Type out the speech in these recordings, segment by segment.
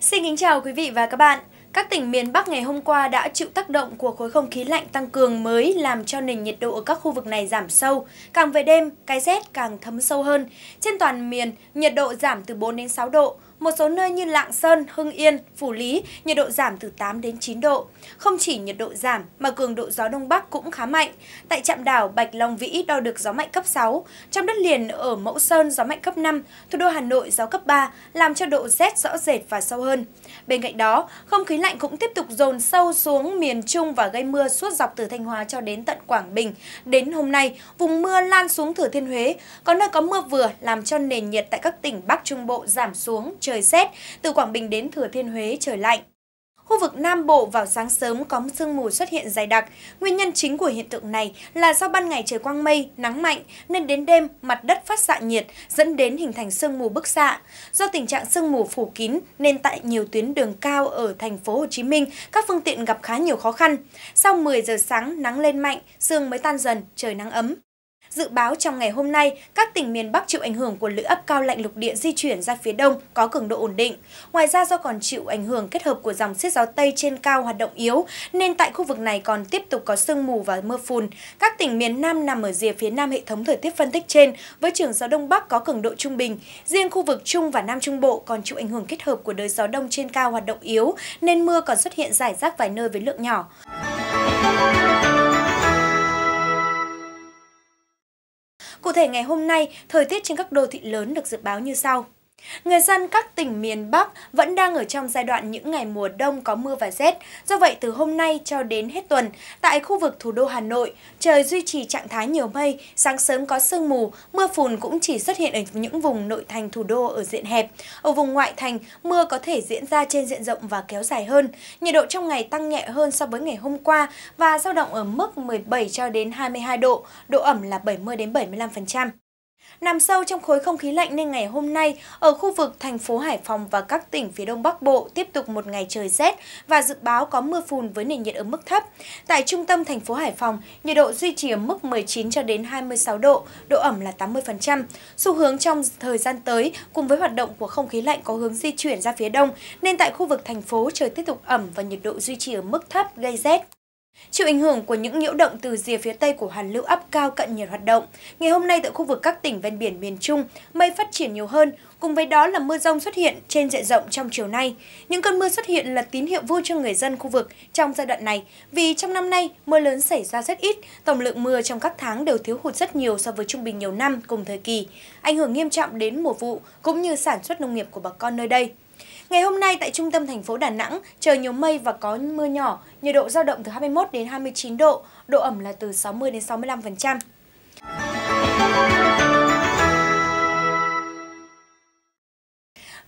Xin kính chào quý vị và các bạn. Các tỉnh miền Bắc ngày hôm qua đã chịu tác động của khối không khí lạnh tăng cường mới làm cho nền nhiệt độ ở các khu vực này giảm sâu. Càng về đêm, cái rét càng thấm sâu hơn. Trên toàn miền, nhiệt độ giảm từ 4 đến 6 độ, một số nơi như Lạng Sơn, Hưng Yên, Phủ Lý, nhiệt độ giảm từ 8 đến 9 độ. Không chỉ nhiệt độ giảm mà cường độ gió Đông Bắc cũng khá mạnh. Tại trạm đảo Bạch Long Vĩ đo được gió mạnh cấp 6, trong đất liền ở Mẫu Sơn gió mạnh cấp 5, thủ đô Hà Nội gió cấp 3, làm cho độ rét rõ rệt và sâu hơn. Bên cạnh đó, không khí lạnh cũng tiếp tục dồn sâu xuống miền Trung và gây mưa suốt dọc từ Thanh Hóa cho đến tận Quảng Bình. Đến hôm nay, vùng mưa lan xuống Thừa Thiên Huế, có nơi có mưa vừa làm cho nền nhiệt tại các tỉnh Bắc Trung Bộ giảm xuống trời rét, từ Quảng Bình đến Thừa Thiên Huế trời lạnh. Khu vực Nam Bộ vào sáng sớm có sương mù xuất hiện dày đặc. Nguyên nhân chính của hiện tượng này là do ban ngày trời quang mây, nắng mạnh nên đến đêm mặt đất phát xạ nhiệt dẫn đến hình thành sương mù bức xạ. Do tình trạng sương mù phủ kín nên tại nhiều tuyến đường cao ở thành phố Hồ Chí Minh, các phương tiện gặp khá nhiều khó khăn. Sau 10 giờ sáng nắng lên mạnh, sương mới tan dần, trời nắng ấm. Dự báo trong ngày hôm nay, các tỉnh miền Bắc chịu ảnh hưởng của lưỡi ấp cao lạnh lục địa di chuyển ra phía đông có cường độ ổn định. Ngoài ra do còn chịu ảnh hưởng kết hợp của dòng xiết gió Tây trên cao hoạt động yếu, nên tại khu vực này còn tiếp tục có sương mù và mưa phùn. Các tỉnh miền Nam nằm ở rìa phía nam hệ thống thời tiết phân tích trên với trường gió Đông Bắc có cường độ trung bình. Riêng khu vực Trung và Nam Trung Bộ còn chịu ảnh hưởng kết hợp của đới gió đông trên cao hoạt động yếu, nên mưa còn xuất hiện rải rác vài nơi với lượng nhỏ. Cụ thể ngày hôm nay, thời tiết trên các đô thị lớn được dự báo như sau. Người dân các tỉnh miền Bắc vẫn đang ở trong giai đoạn những ngày mùa đông có mưa và rét. Do vậy, từ hôm nay cho đến hết tuần, tại khu vực thủ đô Hà Nội, trời duy trì trạng thái nhiều mây, sáng sớm có sương mù, mưa phùn cũng chỉ xuất hiện ở những vùng nội thành thủ đô ở diện hẹp. Ở vùng ngoại thành, mưa có thể diễn ra trên diện rộng và kéo dài hơn. Nhiệt độ trong ngày tăng nhẹ hơn so với ngày hôm qua và dao động ở mức 17 cho đến 22 độ, độ ẩm là 70 đến 75%. Nằm sâu trong khối không khí lạnh nên ngày hôm nay, ở khu vực thành phố Hải Phòng và các tỉnh phía Đông Bắc Bộ tiếp tục một ngày trời rét và dự báo có mưa phùn với nền nhiệt ở mức thấp. Tại trung tâm thành phố Hải Phòng, nhiệt độ duy trì ở mức 19 cho đến 26 độ, độ ẩm là 80%. Xu hướng trong thời gian tới cùng với hoạt động của không khí lạnh có hướng di chuyển ra phía đông nên tại khu vực thành phố trời tiếp tục ẩm và nhiệt độ duy trì ở mức thấp gây rét. Chịu ảnh hưởng của những nhiễu động từ rìa phía tây của hoàn lưu áp cao cận nhiệt hoạt động, ngày hôm nay tại khu vực các tỉnh ven biển miền Trung, mây phát triển nhiều hơn, cùng với đó là mưa rông xuất hiện trên diện rộng trong chiều nay. Những cơn mưa xuất hiện là tín hiệu vui cho người dân khu vực trong giai đoạn này, vì trong năm nay mưa lớn xảy ra rất ít, tổng lượng mưa trong các tháng đều thiếu hụt rất nhiều so với trung bình nhiều năm cùng thời kỳ, ảnh hưởng nghiêm trọng đến mùa vụ cũng như sản xuất nông nghiệp của bà con nơi đây. Ngày hôm nay tại trung tâm thành phố Đà Nẵng, trời nhiều mây và có mưa nhỏ, nhiệt độ dao động từ 21 đến 29 độ, độ ẩm là từ 60 đến 65%.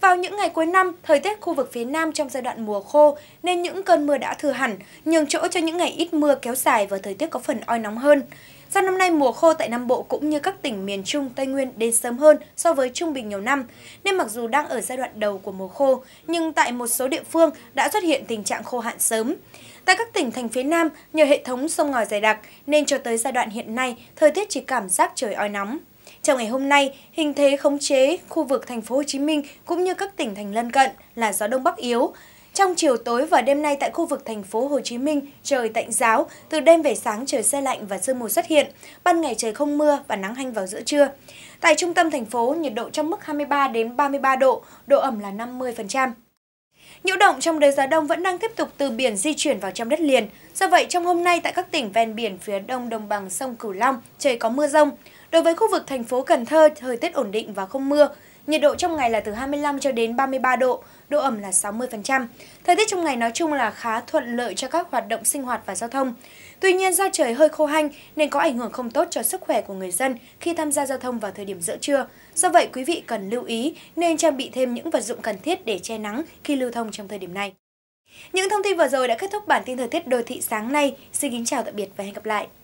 Vào những ngày cuối năm, thời tiết khu vực phía Nam trong giai đoạn mùa khô nên những cơn mưa đã thừa hẳn, nhường chỗ cho những ngày ít mưa kéo dài và thời tiết có phần oi nóng hơn. Do năm nay mùa khô tại Nam Bộ cũng như các tỉnh miền Trung, Tây Nguyên đến sớm hơn so với trung bình nhiều năm, nên mặc dù đang ở giai đoạn đầu của mùa khô, nhưng tại một số địa phương đã xuất hiện tình trạng khô hạn sớm. Tại các tỉnh thành phía Nam, nhờ hệ thống sông ngòi dày đặc nên cho tới giai đoạn hiện nay, thời tiết chỉ cảm giác trời oi nóng. Trong ngày hôm nay, hình thế khống chế khu vực thành phố Hồ Chí Minh cũng như các tỉnh thành lân cận là gió đông bắc yếu. Trong chiều tối và đêm nay tại khu vực thành phố Hồ Chí Minh, trời tạnh giáo, từ đêm về sáng trời xe lạnh và sương mù xuất hiện, ban ngày trời không mưa và nắng hanh vào giữa trưa. Tại trung tâm thành phố, nhiệt độ trong mức 23 đến 33 độ, độ ẩm là 50%. Nhiễu động trong đời gió đông vẫn đang tiếp tục từ biển di chuyển vào trong đất liền. Do vậy, trong hôm nay tại các tỉnh ven biển phía đông đồng bằng sông Cửu Long, trời có mưa rông. Đối với khu vực thành phố Cần Thơ, thời tiết ổn định và không mưa. Nhiệt độ trong ngày là từ 25 cho đến 33 độ, độ ẩm là 60%. Thời tiết trong ngày nói chung là khá thuận lợi cho các hoạt động sinh hoạt và giao thông. Tuy nhiên do trời hơi khô hanh nên có ảnh hưởng không tốt cho sức khỏe của người dân khi tham gia giao thông vào thời điểm giữa trưa. Do vậy quý vị cần lưu ý nên trang bị thêm những vật dụng cần thiết để che nắng khi lưu thông trong thời điểm này. Những thông tin vừa rồi đã kết thúc bản tin thời tiết đô thị sáng nay. Xin kính chào tạm biệt và hẹn gặp lại.